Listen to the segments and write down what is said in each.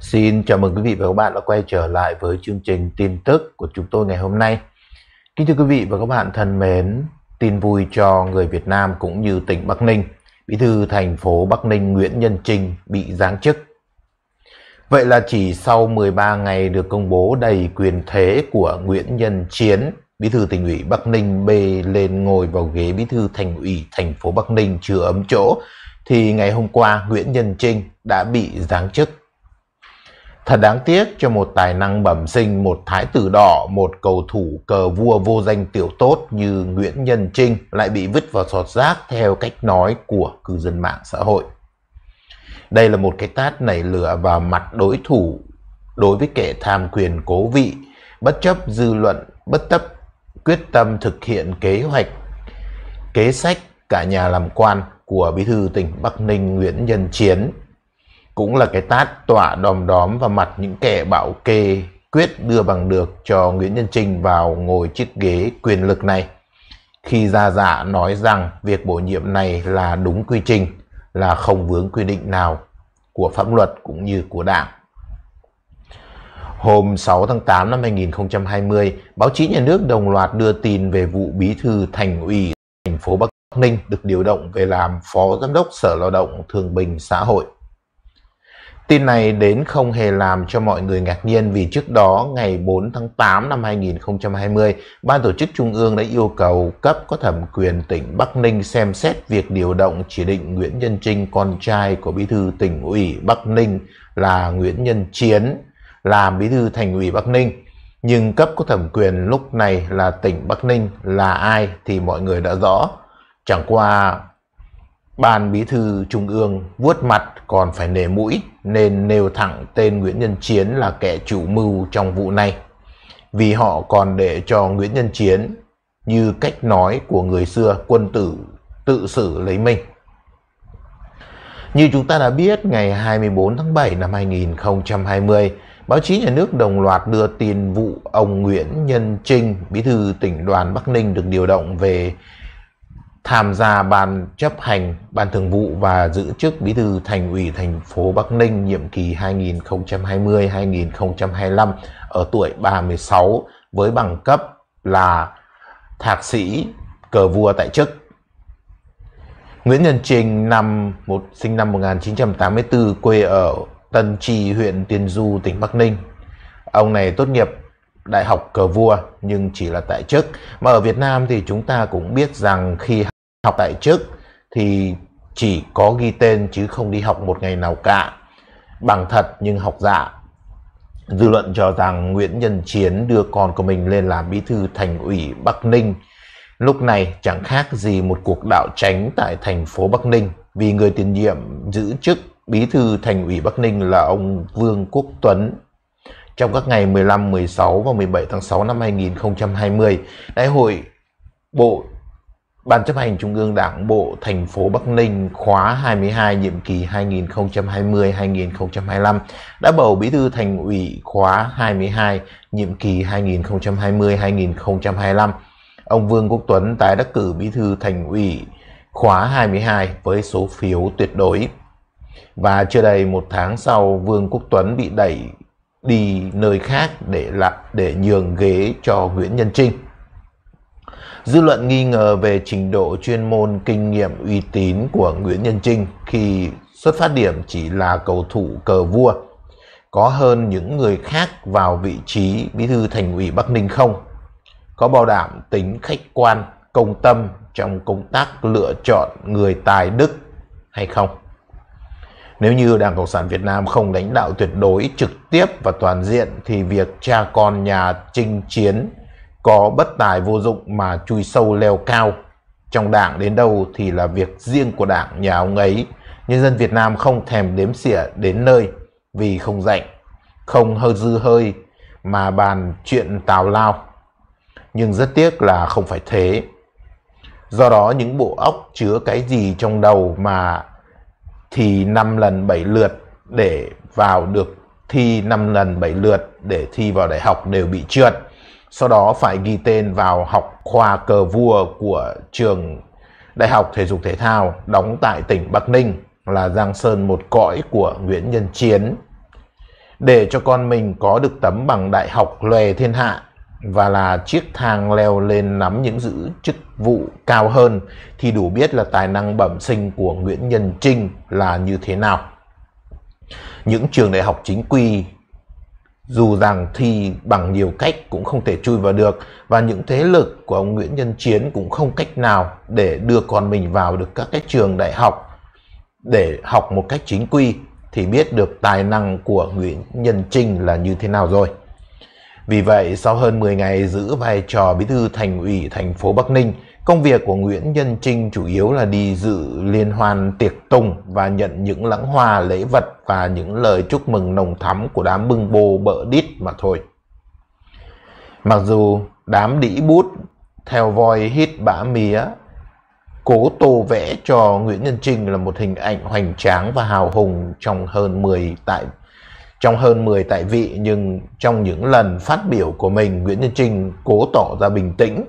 Xin chào mừng quý vị và các bạn đã quay trở lại với chương trình tin tức của chúng tôi ngày hôm nay. Kính thưa quý vị và các bạn thân mến, tin vui cho người Việt Nam cũng như tỉnh Bắc Ninh. Bí thư thành phố Bắc Ninh Nguyễn Nhân Trinh bị giáng chức. Vậy là chỉ sau 13 ngày được công bố đầy quyền thế của Nguyễn Nhân Chiến, Bí thư tỉnh ủy Bắc Ninh bê lên ngồi vào ghế Bí thư thành ủy thành phố Bắc Ninh chưa ấm chỗ, thì ngày hôm qua Nguyễn Nhân Trinh đã bị giáng chức Thật đáng tiếc cho một tài năng bẩm sinh, một thái tử đỏ, một cầu thủ cờ vua vô danh tiểu tốt như Nguyễn Nhân Trinh lại bị vứt vào sọt rác theo cách nói của cư dân mạng xã hội. Đây là một cái tát nảy lửa vào mặt đối thủ đối với kẻ tham quyền cố vị, bất chấp dư luận, bất chấp quyết tâm thực hiện kế hoạch, kế sách cả nhà làm quan của bí thư tỉnh Bắc Ninh Nguyễn Nhân Chiến cũng là cái tát tỏa đòm đóm vào mặt những kẻ bảo kê quyết đưa bằng được cho Nguyễn Nhân Trinh vào ngồi chiếc ghế quyền lực này. Khi ra dạ nói rằng việc bổ nhiệm này là đúng quy trình, là không vướng quy định nào của pháp luật cũng như của đảng. Hôm 6 tháng 8 năm 2020, báo chí nhà nước đồng loạt đưa tin về vụ bí thư thành ủy thành phố Bắc Ninh được điều động về làm phó giám đốc Sở Lao động Thương bình Xã hội. Tin này đến không hề làm cho mọi người ngạc nhiên vì trước đó ngày 4 tháng 8 năm 2020, Ban tổ chức Trung ương đã yêu cầu cấp có thẩm quyền tỉnh Bắc Ninh xem xét việc điều động chỉ định Nguyễn Nhân Trinh, con trai của bí thư tỉnh ủy Bắc Ninh là Nguyễn Nhân Chiến, làm bí thư thành ủy Bắc Ninh. Nhưng cấp có thẩm quyền lúc này là tỉnh Bắc Ninh là ai thì mọi người đã rõ. Chẳng qua Ban Bí thư Trung ương vuốt mặt còn phải nề mũi nên nêu thẳng tên Nguyễn Nhân Chiến là kẻ chủ mưu trong vụ này. Vì họ còn để cho Nguyễn Nhân Chiến như cách nói của người xưa quân tử tự xử lấy mình. Như chúng ta đã biết, ngày 24 tháng 7 năm 2020, báo chí nhà nước đồng loạt đưa tin vụ ông Nguyễn Nhân Trinh, bí thư tỉnh đoàn Bắc Ninh được điều động về tham gia ban chấp hành ban thường vụ và giữ chức bí thư thành ủy thành phố Bắc Ninh nhiệm kỳ 2020-2025 ở tuổi 36 với bằng cấp là thạc sĩ cờ vua tại chức. Nguyễn Nhân Trình năm một sinh năm 1984 quê ở Tân Trì huyện Tiên Du tỉnh Bắc Ninh. Ông này tốt nghiệp đại học cờ vua nhưng chỉ là tại chức mà ở Việt Nam thì chúng ta cũng biết rằng khi học tại chức thì chỉ có ghi tên chứ không đi học một ngày nào cả bằng thật nhưng học giả dư luận cho rằng Nguyễn Nhân Chiến đưa con của mình lên làm bí thư thành ủy Bắc Ninh lúc này chẳng khác gì một cuộc đảo tránh tại thành phố Bắc Ninh vì người tiền nhiệm giữ chức bí thư thành ủy Bắc Ninh là ông Vương Quốc Tuấn trong các ngày 15, 16 và 17 tháng 6 năm 2020, Đại hội Bộ Ban chấp hành Trung ương Đảng Bộ thành phố Bắc Ninh khóa 22 nhiệm kỳ 2020-2025 đã bầu Bí thư Thành ủy khóa 22 nhiệm kỳ 2020-2025. Ông Vương Quốc Tuấn tái đắc cử Bí thư Thành ủy khóa 22 với số phiếu tuyệt đối. Và chưa đầy một tháng sau, Vương Quốc Tuấn bị đẩy đi nơi khác để lại để nhường ghế cho Nguyễn Nhân Trinh. Dư luận nghi ngờ về trình độ chuyên môn kinh nghiệm uy tín của Nguyễn Nhân Trinh khi xuất phát điểm chỉ là cầu thủ cờ vua có hơn những người khác vào vị trí bí thư thành ủy Bắc Ninh không? Có bảo đảm tính khách quan, công tâm trong công tác lựa chọn người tài đức hay không? Nếu như Đảng Cộng sản Việt Nam không lãnh đạo tuyệt đối, trực tiếp và toàn diện thì việc cha con nhà chinh chiến có bất tài vô dụng mà chui sâu leo cao trong đảng đến đâu thì là việc riêng của đảng nhà ông ấy. Nhân dân Việt Nam không thèm đếm xỉa đến nơi vì không rảnh, không hơi dư hơi mà bàn chuyện tào lao. Nhưng rất tiếc là không phải thế. Do đó những bộ óc chứa cái gì trong đầu mà thì 5 lần 7 lượt để vào được thi 5 lần 7 lượt để thi vào đại học đều bị trượt. Sau đó phải ghi tên vào học khoa cờ vua của trường Đại học Thể dục Thể thao đóng tại tỉnh Bắc Ninh là Giang Sơn một cõi của Nguyễn Nhân Chiến. Để cho con mình có được tấm bằng đại học lòe thiên hạ và là chiếc thang leo lên nắm những giữ chức vụ cao hơn thì đủ biết là tài năng bẩm sinh của Nguyễn Nhân Trinh là như thế nào. Những trường đại học chính quy dù rằng thi bằng nhiều cách cũng không thể chui vào được và những thế lực của ông Nguyễn Nhân Chiến cũng không cách nào để đưa con mình vào được các cái trường đại học để học một cách chính quy thì biết được tài năng của Nguyễn Nhân Trinh là như thế nào rồi. Vì vậy, sau hơn 10 ngày giữ vai trò bí thư thành ủy thành phố Bắc Ninh, công việc của Nguyễn Nhân Trinh chủ yếu là đi dự liên hoan tiệc tùng và nhận những lãng hoa lễ vật và những lời chúc mừng nồng thắm của đám bưng bô bợ đít mà thôi. Mặc dù đám đĩ bút theo voi hít bã mía cố tô vẽ cho Nguyễn Nhân Trinh là một hình ảnh hoành tráng và hào hùng trong hơn 10 tại trong hơn 10 tại vị nhưng trong những lần phát biểu của mình, Nguyễn Nhân Trinh cố tỏ ra bình tĩnh,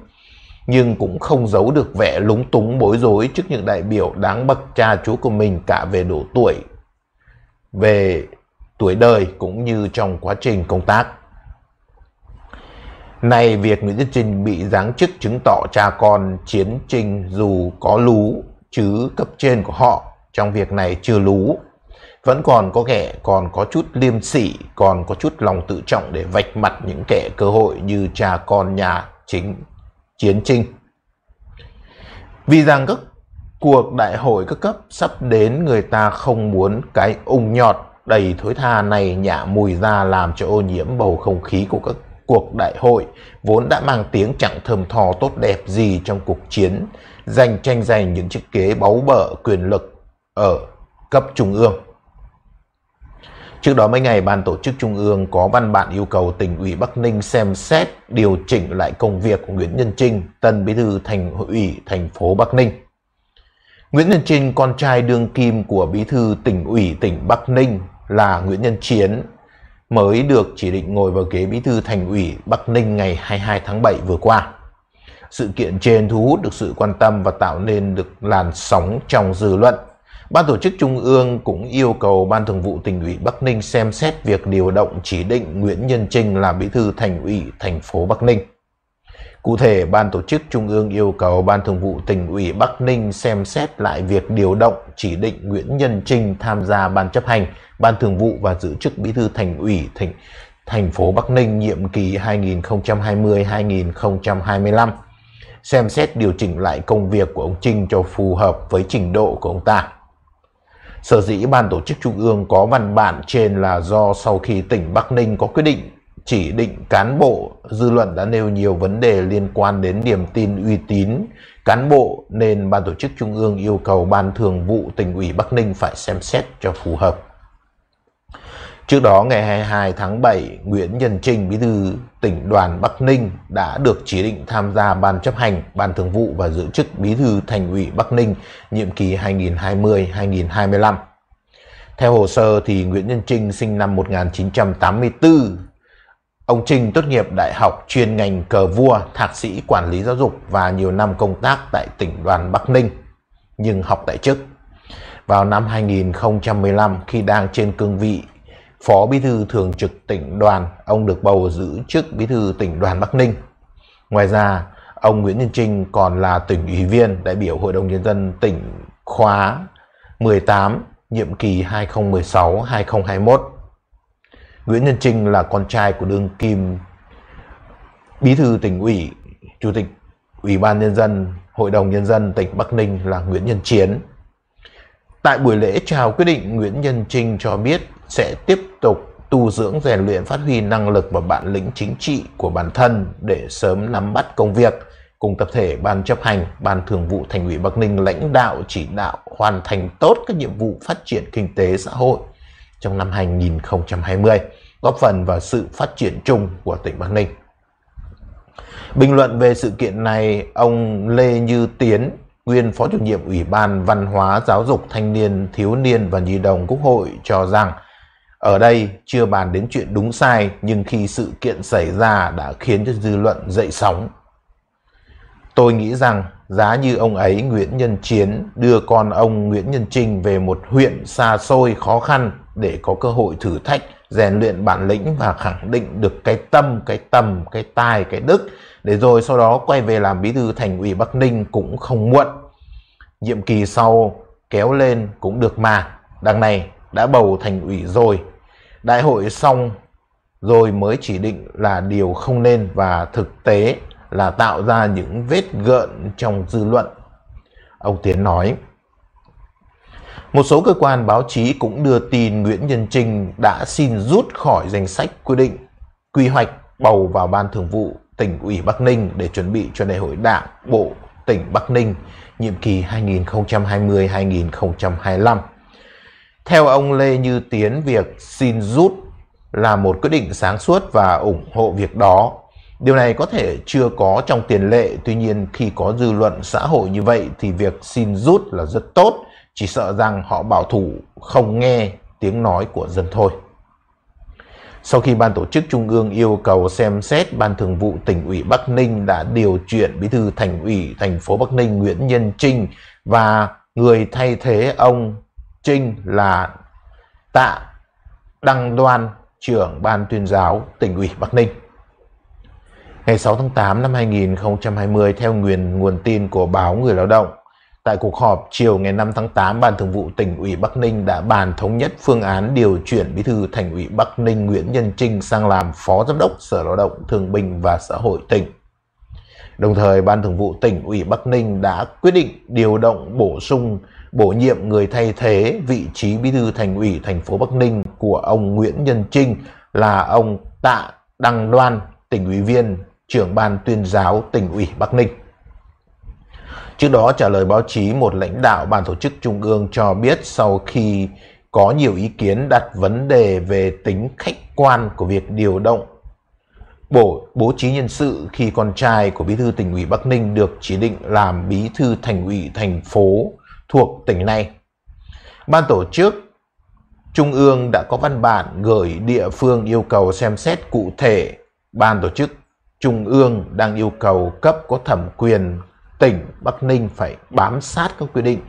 nhưng cũng không giấu được vẻ lúng túng bối rối trước những đại biểu đáng bậc cha chú của mình cả về độ tuổi, về tuổi đời cũng như trong quá trình công tác. Nay việc Nguyễn Đức Trinh bị giáng chức chứng tỏ cha con chiến trình dù có lú chứ cấp trên của họ trong việc này chưa lú vẫn còn có kẻ còn có chút liêm sỉ, còn có chút lòng tự trọng để vạch mặt những kẻ cơ hội như cha con nhà chính chiến trinh. Vì rằng các cuộc đại hội các cấp sắp đến người ta không muốn cái ung nhọt đầy thối tha này nhả mùi ra làm cho ô nhiễm bầu không khí của các cuộc đại hội vốn đã mang tiếng chẳng thơm thò tốt đẹp gì trong cuộc chiến giành tranh giành những chiếc ghế báu bở quyền lực ở cấp trung ương. Trước đó mấy ngày, Ban tổ chức Trung ương có văn bản yêu cầu tỉnh ủy Bắc Ninh xem xét điều chỉnh lại công việc của Nguyễn Nhân Trinh, tân bí thư thành ủy thành phố Bắc Ninh. Nguyễn Nhân Trinh, con trai đương kim của bí thư tỉnh ủy tỉnh Bắc Ninh là Nguyễn Nhân Chiến, mới được chỉ định ngồi vào ghế bí thư thành ủy Bắc Ninh ngày 22 tháng 7 vừa qua. Sự kiện trên thu hút được sự quan tâm và tạo nên được làn sóng trong dư luận Ban tổ chức Trung ương cũng yêu cầu Ban Thường vụ tỉnh ủy Bắc Ninh xem xét việc điều động chỉ định Nguyễn Nhân Trinh làm bí thư thành ủy thành phố Bắc Ninh. Cụ thể, Ban tổ chức Trung ương yêu cầu Ban Thường vụ tỉnh ủy Bắc Ninh xem xét lại việc điều động chỉ định Nguyễn Nhân Trinh tham gia Ban chấp hành, Ban Thường vụ và giữ chức bí thư thành ủy thành, thành phố Bắc Ninh nhiệm kỳ 2020-2025 xem xét điều chỉnh lại công việc của ông Trinh cho phù hợp với trình độ của ông ta. Sở dĩ Ban Tổ chức Trung ương có văn bản trên là do sau khi tỉnh Bắc Ninh có quyết định chỉ định cán bộ, dư luận đã nêu nhiều vấn đề liên quan đến niềm tin uy tín cán bộ nên Ban Tổ chức Trung ương yêu cầu Ban Thường vụ tỉnh ủy Bắc Ninh phải xem xét cho phù hợp. Trước đó ngày 22 tháng 7, Nguyễn Nhân Trinh, bí thư tỉnh đoàn Bắc Ninh đã được chỉ định tham gia ban chấp hành, ban thường vụ và giữ chức bí thư thành ủy Bắc Ninh nhiệm kỳ 2020-2025. Theo hồ sơ thì Nguyễn Nhân Trinh sinh năm 1984. Ông Trinh tốt nghiệp đại học chuyên ngành cờ vua, thạc sĩ quản lý giáo dục và nhiều năm công tác tại tỉnh đoàn Bắc Ninh, nhưng học tại chức. Vào năm 2015 khi đang trên cương vị Phó Bí thư Thường trực tỉnh đoàn, ông được bầu giữ chức Bí thư tỉnh đoàn Bắc Ninh. Ngoài ra, ông Nguyễn Nhân Trinh còn là tỉnh ủy viên đại biểu Hội đồng Nhân dân tỉnh khóa 18, nhiệm kỳ 2016-2021. Nguyễn Nhân Trinh là con trai của đương kim Bí thư tỉnh ủy, Chủ tịch Ủy ban Nhân dân, Hội đồng Nhân dân tỉnh Bắc Ninh là Nguyễn Nhân Chiến. Tại buổi lễ chào quyết định, Nguyễn Nhân Trinh cho biết sẽ tiếp tục tu dưỡng rèn luyện phát huy năng lực và bản lĩnh chính trị của bản thân để sớm nắm bắt công việc cùng tập thể ban chấp hành ban thường vụ thành ủy bắc ninh lãnh đạo chỉ đạo hoàn thành tốt các nhiệm vụ phát triển kinh tế xã hội trong năm 2020 góp phần vào sự phát triển chung của tỉnh bắc ninh bình luận về sự kiện này ông lê như tiến nguyên phó chủ nhiệm ủy ban văn hóa giáo dục thanh niên thiếu niên và nhi đồng quốc hội cho rằng ở đây chưa bàn đến chuyện đúng sai nhưng khi sự kiện xảy ra đã khiến cho dư luận dậy sóng. Tôi nghĩ rằng giá như ông ấy Nguyễn Nhân Chiến đưa con ông Nguyễn Nhân Trinh về một huyện xa xôi khó khăn để có cơ hội thử thách, rèn luyện bản lĩnh và khẳng định được cái tâm, cái tầm, cái tài, cái đức để rồi sau đó quay về làm bí thư thành ủy Bắc Ninh cũng không muộn. Nhiệm kỳ sau kéo lên cũng được mà, đằng này đã bầu thành ủy rồi đại hội xong rồi mới chỉ định là điều không nên và thực tế là tạo ra những vết gợn trong dư luận. Ông Tiến nói, một số cơ quan báo chí cũng đưa tin Nguyễn Nhân Trinh đã xin rút khỏi danh sách quy định quy hoạch bầu vào Ban Thường vụ tỉnh ủy Bắc Ninh để chuẩn bị cho đại hội đảng bộ tỉnh Bắc Ninh nhiệm kỳ 2020-2025. Theo ông Lê Như Tiến, việc xin rút là một quyết định sáng suốt và ủng hộ việc đó. Điều này có thể chưa có trong tiền lệ, tuy nhiên khi có dư luận xã hội như vậy thì việc xin rút là rất tốt, chỉ sợ rằng họ bảo thủ không nghe tiếng nói của dân thôi. Sau khi ban tổ chức trung ương yêu cầu xem xét, ban thường vụ tỉnh ủy Bắc Ninh đã điều chuyển bí thư thành ủy thành phố Bắc Ninh Nguyễn Nhân Trinh và người thay thế ông Trinh là Tạ Đăng Đoan, trưởng ban tuyên giáo tỉnh ủy Bắc Ninh. Ngày 6 tháng 8 năm 2020, theo nguyên nguồn tin của báo Người Lao động, tại cuộc họp chiều ngày 5 tháng 8, Ban Thường vụ tỉnh ủy Bắc Ninh đã bàn thống nhất phương án điều chuyển Bí thư Thành ủy Bắc Ninh Nguyễn Nhân Trinh sang làm Phó Giám đốc Sở Lao động Thương binh và Xã hội tỉnh. Đồng thời, Ban Thường vụ tỉnh ủy Bắc Ninh đã quyết định điều động bổ sung bổ nhiệm người thay thế vị trí bí thư thành ủy thành phố Bắc Ninh của ông Nguyễn Nhân Trinh là ông Tạ Đăng Đoan, tỉnh ủy viên, trưởng ban tuyên giáo tỉnh ủy Bắc Ninh. Trước đó trả lời báo chí, một lãnh đạo ban tổ chức trung ương cho biết sau khi có nhiều ý kiến đặt vấn đề về tính khách quan của việc điều động bổ bố trí nhân sự khi con trai của bí thư tỉnh ủy Bắc Ninh được chỉ định làm bí thư thành ủy thành phố thuộc tỉnh này. Ban tổ chức Trung ương đã có văn bản gửi địa phương yêu cầu xem xét cụ thể ban tổ chức Trung ương đang yêu cầu cấp có thẩm quyền tỉnh Bắc Ninh phải bám sát các quy định,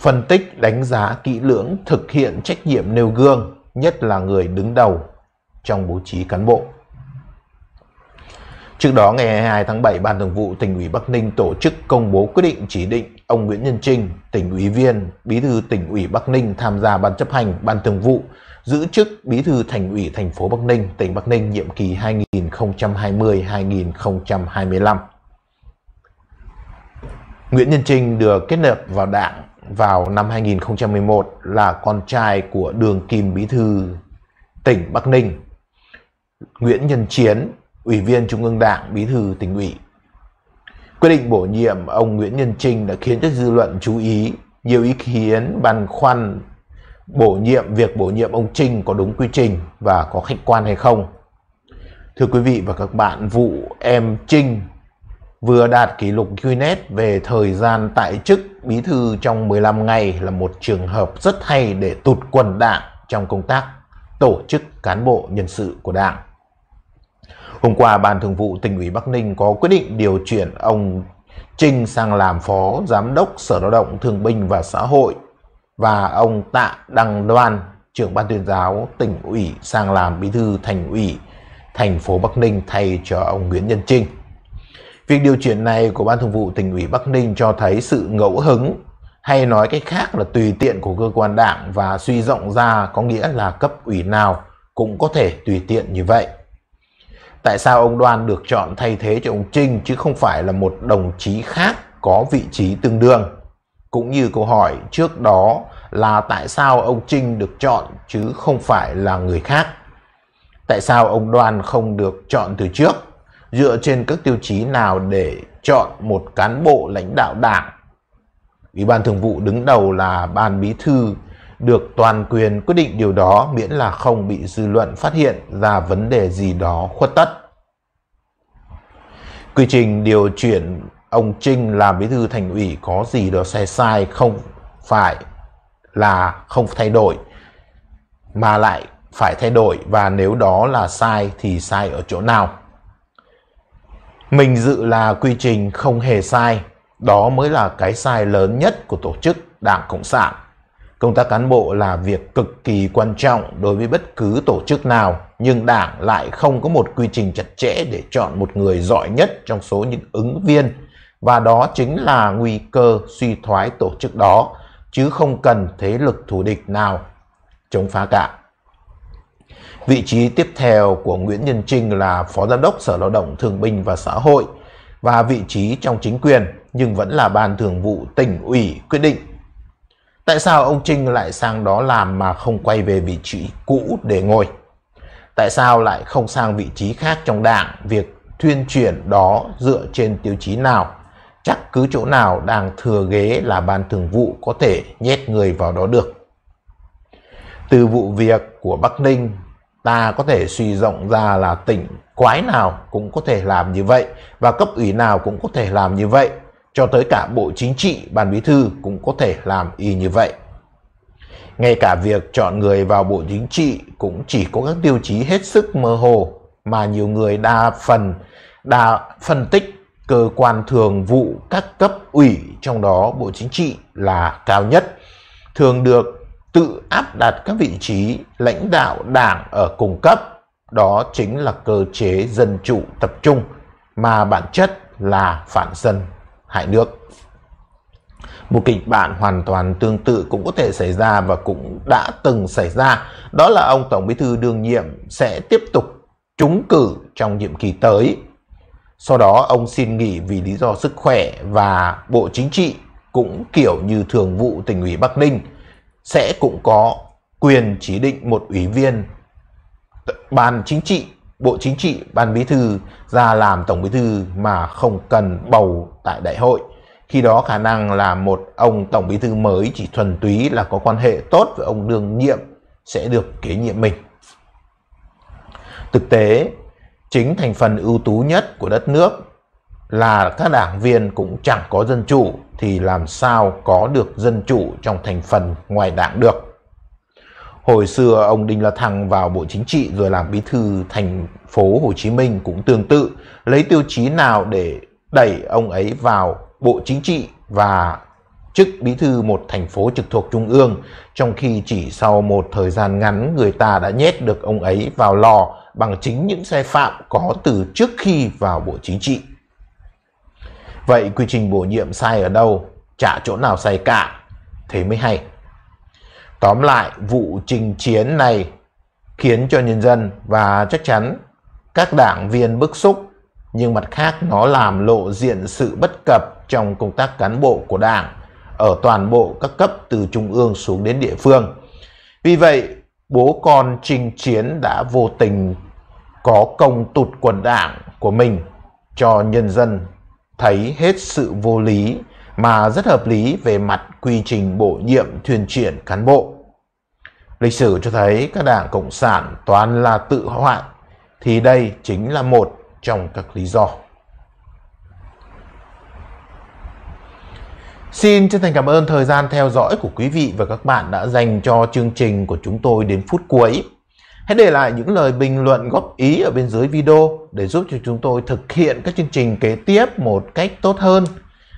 phân tích, đánh giá kỹ lưỡng thực hiện trách nhiệm nêu gương, nhất là người đứng đầu trong bố trí cán bộ. Trước đó ngày 22 tháng 7, Ban Thường vụ tỉnh ủy Bắc Ninh tổ chức công bố quyết định chỉ định ông Nguyễn Nhân Trinh, tỉnh ủy viên, bí thư tỉnh ủy Bắc Ninh tham gia ban chấp hành, ban thường vụ, giữ chức bí thư thành ủy thành phố Bắc Ninh, tỉnh Bắc Ninh nhiệm kỳ 2020-2025. Nguyễn Nhân Trinh được kết nạp vào đảng vào năm 2011 là con trai của Đường Kim Bí Thư tỉnh Bắc Ninh. Nguyễn Nhân Chiến, Ủy viên Trung ương Đảng, Bí thư tỉnh ủy Quyết định bổ nhiệm ông Nguyễn Nhân Trinh đã khiến cho dư luận chú ý, nhiều ý kiến băn khoăn bổ nhiệm việc bổ nhiệm ông Trinh có đúng quy trình và có khách quan hay không. Thưa quý vị và các bạn, vụ em Trinh vừa đạt kỷ lục Guinness về thời gian tại chức bí thư trong 15 ngày là một trường hợp rất hay để tụt quần đảng trong công tác tổ chức cán bộ nhân sự của đảng. Hôm qua, Ban Thường vụ tỉnh ủy Bắc Ninh có quyết định điều chuyển ông Trinh sang làm Phó Giám đốc Sở Lao động Thương binh và Xã hội và ông Tạ Đăng Đoan, trưởng Ban tuyên giáo tỉnh ủy sang làm Bí thư Thành ủy thành phố Bắc Ninh thay cho ông Nguyễn Nhân Trinh. Việc điều chuyển này của Ban Thường vụ tỉnh ủy Bắc Ninh cho thấy sự ngẫu hứng hay nói cách khác là tùy tiện của cơ quan đảng và suy rộng ra có nghĩa là cấp ủy nào cũng có thể tùy tiện như vậy tại sao ông Đoan được chọn thay thế cho ông Trinh chứ không phải là một đồng chí khác có vị trí tương đương. Cũng như câu hỏi trước đó là tại sao ông Trinh được chọn chứ không phải là người khác. Tại sao ông Đoan không được chọn từ trước? Dựa trên các tiêu chí nào để chọn một cán bộ lãnh đạo đảng? Ủy ban thường vụ đứng đầu là ban bí thư được toàn quyền quyết định điều đó miễn là không bị dư luận phát hiện ra vấn đề gì đó khuất tất. Quy trình điều chuyển ông Trinh làm bí thư thành ủy có gì đó sai sai không phải là không thay đổi mà lại phải thay đổi và nếu đó là sai thì sai ở chỗ nào. Mình dự là quy trình không hề sai, đó mới là cái sai lớn nhất của tổ chức Đảng Cộng sản. Công tác cán bộ là việc cực kỳ quan trọng đối với bất cứ tổ chức nào, nhưng đảng lại không có một quy trình chặt chẽ để chọn một người giỏi nhất trong số những ứng viên, và đó chính là nguy cơ suy thoái tổ chức đó, chứ không cần thế lực thù địch nào chống phá cả. Vị trí tiếp theo của Nguyễn Nhân Trinh là Phó Giám đốc Sở Lao động Thương binh và Xã hội và vị trí trong chính quyền nhưng vẫn là Ban Thường vụ tỉnh ủy quyết định Tại sao ông Trinh lại sang đó làm mà không quay về vị trí cũ để ngồi? Tại sao lại không sang vị trí khác trong đảng? Việc thuyên chuyển đó dựa trên tiêu chí nào? Chắc cứ chỗ nào đang thừa ghế là ban thường vụ có thể nhét người vào đó được. Từ vụ việc của Bắc Ninh, ta có thể suy rộng ra là tỉnh quái nào cũng có thể làm như vậy và cấp ủy nào cũng có thể làm như vậy cho tới cả Bộ Chính trị, Ban Bí thư cũng có thể làm y như vậy. Ngay cả việc chọn người vào Bộ Chính trị cũng chỉ có các tiêu chí hết sức mơ hồ mà nhiều người đa phần đa phân tích cơ quan thường vụ các cấp ủy trong đó Bộ Chính trị là cao nhất, thường được tự áp đặt các vị trí lãnh đạo đảng ở cùng cấp, đó chính là cơ chế dân chủ tập trung mà bản chất là phản dân hại nước. Một kịch bản hoàn toàn tương tự cũng có thể xảy ra và cũng đã từng xảy ra, đó là ông Tổng Bí thư đương nhiệm sẽ tiếp tục trúng cử trong nhiệm kỳ tới. Sau đó ông xin nghỉ vì lý do sức khỏe và Bộ Chính trị cũng kiểu như thường vụ tỉnh ủy Bắc Ninh sẽ cũng có quyền chỉ định một ủy viên ban chính trị Bộ Chính trị, Ban Bí thư ra làm Tổng Bí thư mà không cần bầu tại đại hội. Khi đó khả năng là một ông Tổng Bí thư mới chỉ thuần túy là có quan hệ tốt với ông đương nhiệm sẽ được kế nhiệm mình. Thực tế, chính thành phần ưu tú nhất của đất nước là các đảng viên cũng chẳng có dân chủ thì làm sao có được dân chủ trong thành phần ngoài đảng được. Hồi xưa ông Đinh La Thăng vào Bộ Chính trị rồi làm bí thư thành phố Hồ Chí Minh cũng tương tự, lấy tiêu chí nào để đẩy ông ấy vào Bộ Chính trị và chức bí thư một thành phố trực thuộc trung ương, trong khi chỉ sau một thời gian ngắn người ta đã nhét được ông ấy vào lò bằng chính những sai phạm có từ trước khi vào Bộ Chính trị. Vậy quy trình bổ nhiệm sai ở đâu? Chả chỗ nào sai cả. Thế mới hay. Tóm lại, vụ trình chiến này khiến cho nhân dân và chắc chắn các đảng viên bức xúc, nhưng mặt khác nó làm lộ diện sự bất cập trong công tác cán bộ của đảng ở toàn bộ các cấp từ trung ương xuống đến địa phương. Vì vậy, bố con Trình Chiến đã vô tình có công tụt quần đảng của mình cho nhân dân thấy hết sự vô lý mà rất hợp lý về mặt quy trình bổ nhiệm thuyền chuyển cán bộ. Lịch sử cho thấy các đảng Cộng sản toàn là tự hoại, thì đây chính là một trong các lý do. Xin chân thành cảm ơn thời gian theo dõi của quý vị và các bạn đã dành cho chương trình của chúng tôi đến phút cuối. Hãy để lại những lời bình luận góp ý ở bên dưới video để giúp cho chúng tôi thực hiện các chương trình kế tiếp một cách tốt hơn.